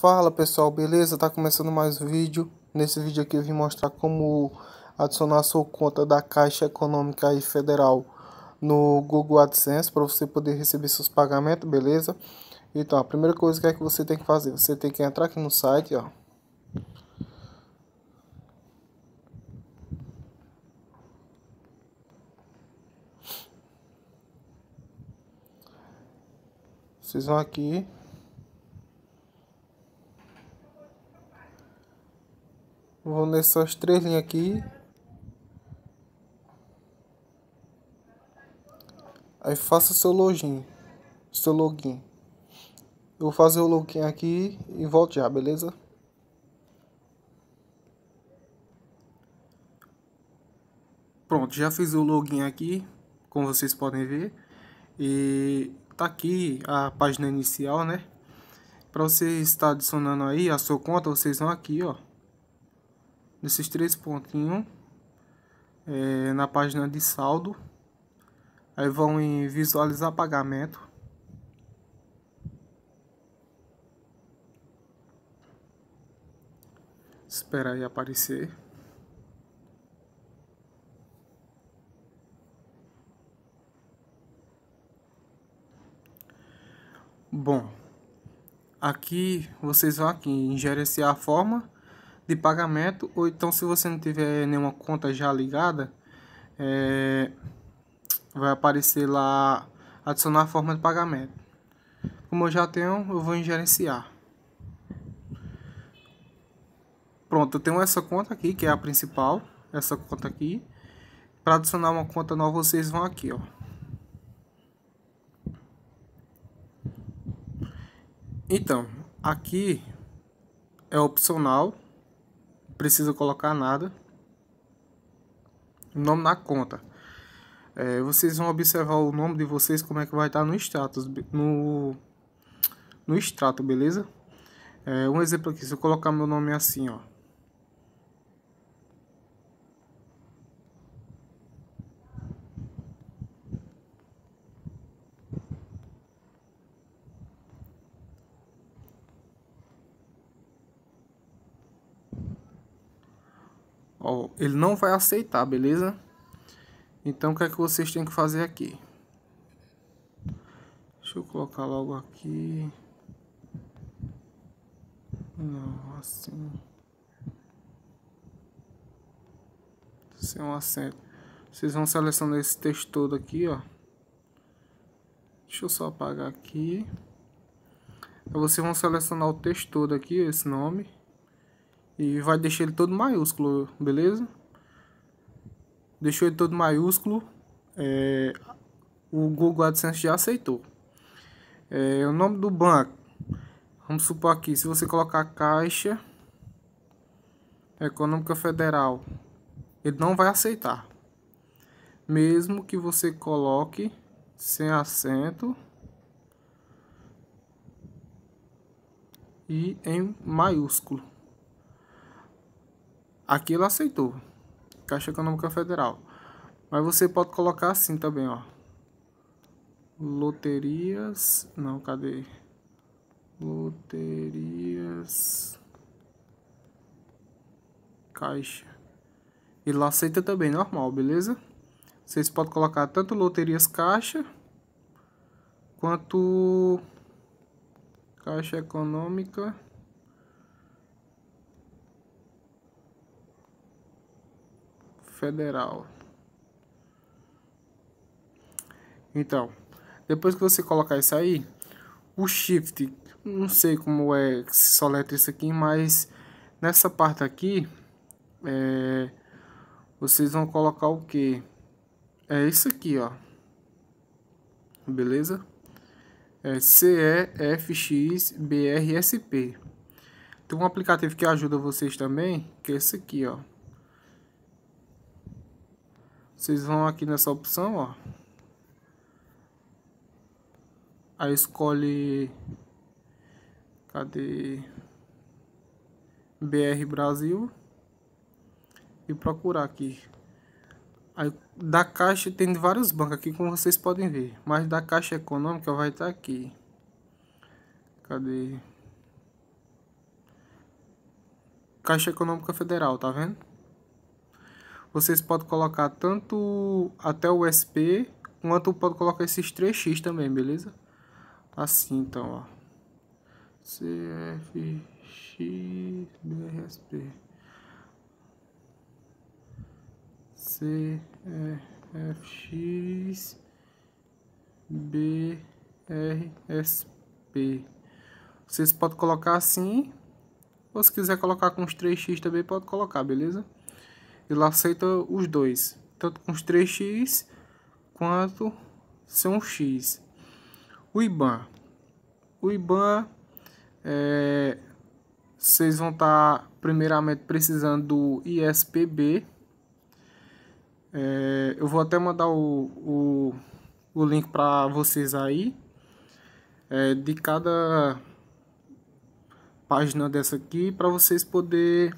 Fala pessoal, beleza? Tá começando mais um vídeo. Nesse vídeo aqui eu vim mostrar como adicionar sua conta da Caixa Econômica e Federal no Google AdSense para você poder receber seus pagamentos, beleza? Então, a primeira coisa que é que você tem que fazer, você tem que entrar aqui no site, ó. Vocês vão aqui nessas três linhas aqui. Aí faça seu login. Seu login. Eu vou fazer o login aqui e volto já, beleza? Pronto, já fiz o login aqui, como vocês podem ver. E tá aqui a página inicial, né? Para você estar adicionando aí a sua conta, vocês vão aqui, ó nesses três pontinhos é, na página de saldo. Aí vão em visualizar pagamento. Espera aí aparecer. Bom, aqui vocês vão aqui em gerenciar a forma de pagamento, ou então se você não tiver nenhuma conta já ligada, é, vai aparecer lá adicionar forma de pagamento. Como eu já tenho, eu vou em gerenciar. Pronto, eu tenho essa conta aqui, que é a principal, essa conta aqui. Para adicionar uma conta nova, vocês vão aqui, ó. Então, aqui é opcional, precisa colocar nada. nome na conta. É, vocês vão observar o nome de vocês, como é que vai estar no status, no, no extrato, beleza? É, um exemplo aqui, se eu colocar meu nome assim, ó. ele não vai aceitar, beleza? Então, o que é que vocês têm que fazer aqui? Deixa eu colocar logo aqui. Não, assim. Sem um acento. Vocês vão selecionar esse texto todo aqui, ó. Deixa eu só apagar aqui. Aí vocês vão selecionar o texto todo aqui, esse nome. E vai deixar ele todo maiúsculo, beleza? Deixou ele todo maiúsculo. É, o Google AdSense já aceitou. É, o nome do banco. Vamos supor aqui, se você colocar Caixa Econômica Federal, ele não vai aceitar. Mesmo que você coloque sem acento e em maiúsculo. Aquilo aceitou. Caixa Econômica Federal. Mas você pode colocar assim também, ó. Loterias. Não, cadê? Loterias. Caixa. E aceita também, normal, beleza? Vocês podem colocar tanto loterias caixa quanto caixa econômica Federal. Então, depois que você colocar isso aí, o shift, não sei como é que se soletra isso aqui, mas nessa parte aqui, é, vocês vão colocar o que? É isso aqui, ó. Beleza? É CEFXBRSP. Tem um aplicativo que ajuda vocês também, que é esse aqui, ó. Vocês vão aqui nessa opção, ó. Aí escolhe... Cadê? BR Brasil. E procurar aqui. Aí, da Caixa tem vários bancos aqui, como vocês podem ver. Mas da Caixa Econômica vai estar aqui. Cadê? Caixa Econômica Federal, tá vendo? vocês podem colocar tanto até o SP, quanto pode colocar esses 3x também, beleza? Assim, então, ó. CFX BRSP. CFX BRSP. Vocês podem colocar assim, ou se quiser colocar com os 3x também pode colocar, beleza? Ele aceita os dois, tanto com os 3x quanto são x. O IBAN. O IBAN é, vocês vão estar tá primeiramente precisando do ISPB. É, eu vou até mandar o, o, o link para vocês aí. É, de cada página dessa aqui para vocês poder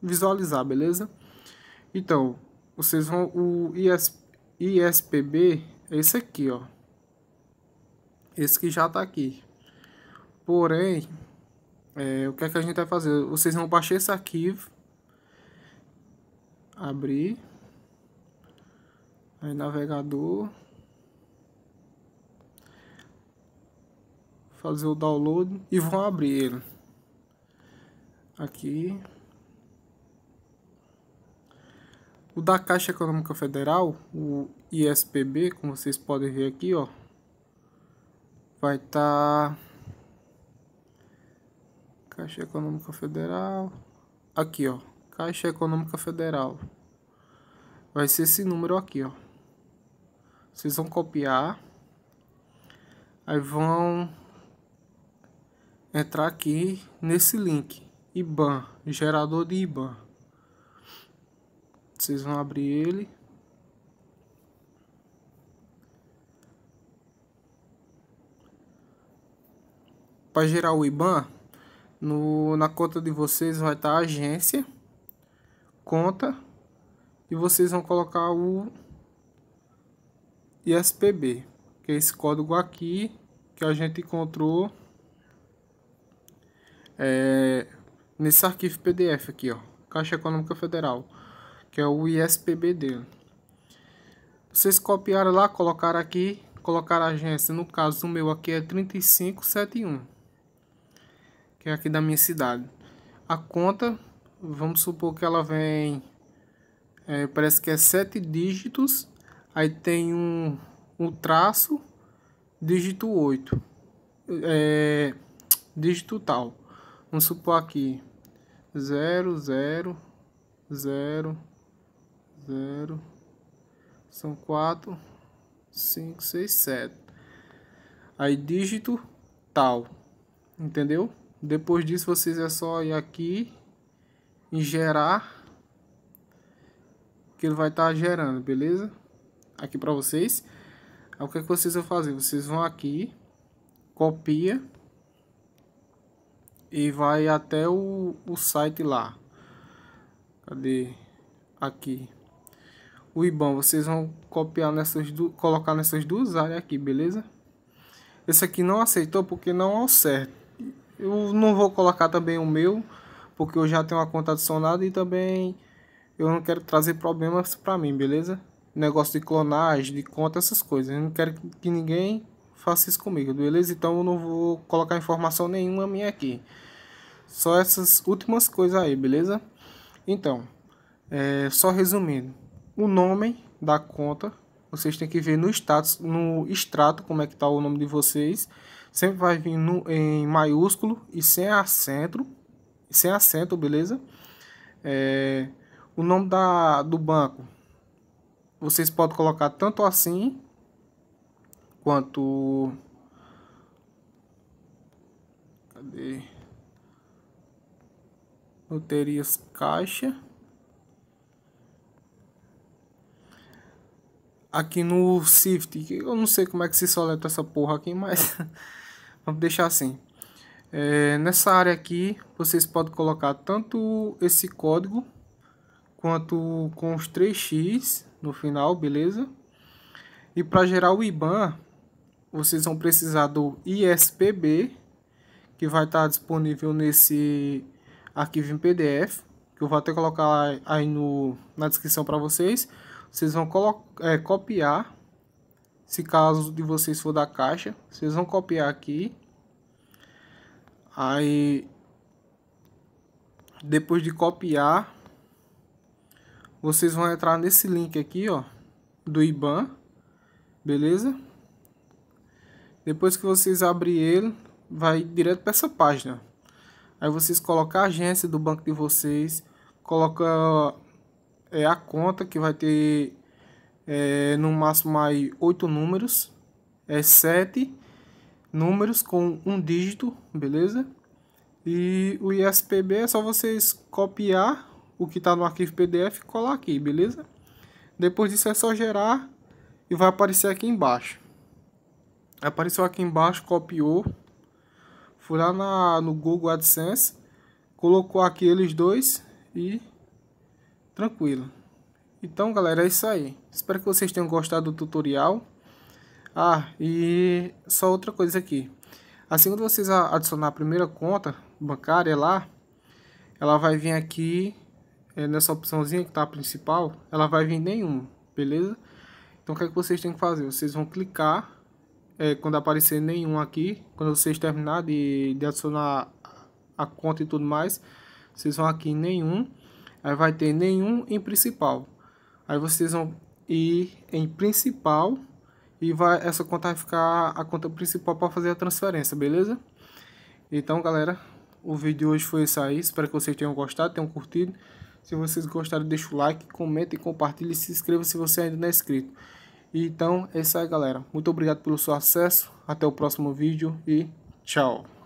visualizar, beleza? Então, vocês vão. O IS, ISPB é esse aqui, ó. Esse que já tá aqui. Porém, é, o que é que a gente vai fazer? Vocês vão baixar esse arquivo. Abrir. Aí, navegador. Fazer o download e vão abrir ele. Aqui. O da Caixa Econômica Federal, o ISPB, como vocês podem ver aqui, ó, vai estar tá... Caixa Econômica Federal, aqui, ó, Caixa Econômica Federal. Vai ser esse número aqui, ó. Vocês vão copiar. Aí vão entrar aqui nesse link IBAN, gerador de IBAN. Vocês vão abrir ele. Para gerar o IBAN, no, na conta de vocês vai estar tá agência, conta, e vocês vão colocar o ISPB, que é esse código aqui que a gente encontrou é, nesse arquivo PDF aqui, ó, Caixa Econômica Federal que é o ISPB dele. Vocês copiaram lá, colocaram aqui, colocaram a agência, no caso o meu aqui é 3571, que é aqui da minha cidade. A conta, vamos supor que ela vem, é, parece que é 7 dígitos, aí tem um, um traço, dígito 8, é, dígito tal. Vamos supor aqui, 0, 0, 0, zero. São quatro, cinco, seis, sete. Aí dígito tal. Entendeu? Depois disso vocês é só ir aqui em gerar que ele vai estar tá gerando, beleza? Aqui para vocês. Aí, o que, é que vocês vão fazer? Vocês vão aqui, copia e vai até o, o site lá. Cadê? Aqui o IBAN. Vocês vão copiar nessas colocar nessas duas áreas aqui, beleza? Esse aqui não aceitou porque não é o certo. Eu não vou colocar também o meu, porque eu já tenho uma conta adicionada e também eu não quero trazer problemas para mim, beleza? Negócio de clonagem, de conta, essas coisas. Eu não quero que ninguém faça isso comigo, beleza? Então eu não vou colocar informação nenhuma minha aqui. Só essas últimas coisas aí, beleza? Então, é, só resumindo. O nome da conta, vocês têm que ver no status, no extrato como é que está o nome de vocês. Sempre vai vir no, em maiúsculo e sem acento, sem acento, beleza? É, o nome da, do banco, vocês podem colocar tanto assim quanto cadê loterias caixa aqui no Swift, que eu não sei como é que se soleta essa porra aqui, mas vamos deixar assim. É, nessa área aqui, vocês podem colocar tanto esse código, quanto com os 3x no final, beleza? E para gerar o IBAN, vocês vão precisar do ISPB, que vai estar tá disponível nesse arquivo em PDF, que eu vou até colocar aí no, na descrição para vocês vocês vão é, copiar, se caso de vocês for da caixa, vocês vão copiar aqui. Aí, depois de copiar, vocês vão entrar nesse link aqui, ó, do IBAN, beleza? Depois que vocês abrir ele, vai direto para essa página. Aí vocês colocam a agência do banco de vocês, coloca é a conta que vai ter é, no máximo aí oito números, é sete números com um dígito, beleza? E o ISPB é só vocês copiar o que está no arquivo PDF e colar aqui, beleza? Depois disso é só gerar e vai aparecer aqui embaixo. Apareceu aqui embaixo, copiou. foi lá na, no Google AdSense, colocou aqui eles dois e tranquilo. Então, galera, é isso aí. Espero que vocês tenham gostado do tutorial. Ah, e só outra coisa aqui. Assim que vocês adicionar a primeira conta bancária lá, ela vai vir aqui, é, nessa opçãozinha que tá a principal, ela vai vir nenhum, beleza? Então, o que é que vocês têm que fazer? Vocês vão clicar, é, quando aparecer nenhum aqui, quando vocês terminar de, de adicionar a conta e tudo mais, vocês vão aqui em nenhum Aí vai ter nenhum em principal. Aí vocês vão ir em principal e vai, essa conta vai ficar a conta principal para fazer a transferência, beleza? Então, galera, o vídeo de hoje foi isso aí. Espero que vocês tenham gostado, tenham curtido. Se vocês gostaram, deixa o like, comenta e compartilha. E se inscreva se você ainda não é inscrito. Então, é isso aí, galera. Muito obrigado pelo seu acesso. Até o próximo vídeo e tchau.